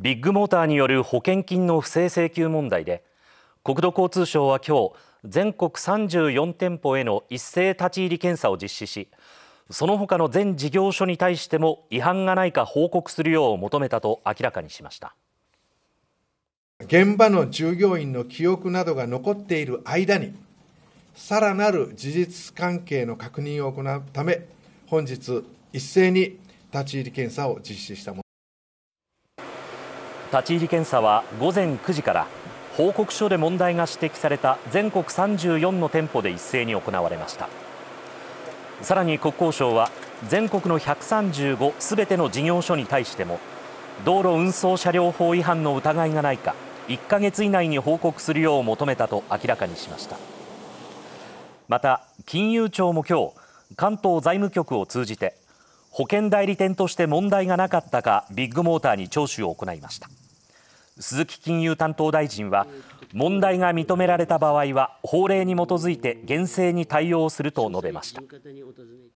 ビッグモーターによる保険金の不正請求問題で国土交通省は今日全国34店舗への一斉立ち入り検査を実施しその他の全事業所に対しても違反がないか報告するよう求めたと明らかにしました現場の従業員の記憶などが残っている間にさらなる事実関係の確認を行うため本日一斉に立ち入り検査を実施したもの立ち入り検査は午前9時から報告書で問題が指摘された全国34の店舗で一斉に行われましたさらに国交省は全国の135すべての事業所に対しても道路運送車両法違反の疑いがないか1ヶ月以内に報告するよう求めたと明らかにしましたまた金融庁も今日関東財務局を通じて保険代理店として問題がなかったかビッグモーターに聴取を行いました鈴木金融担当大臣は問題が認められた場合は法令に基づいて厳正に対応すると述べました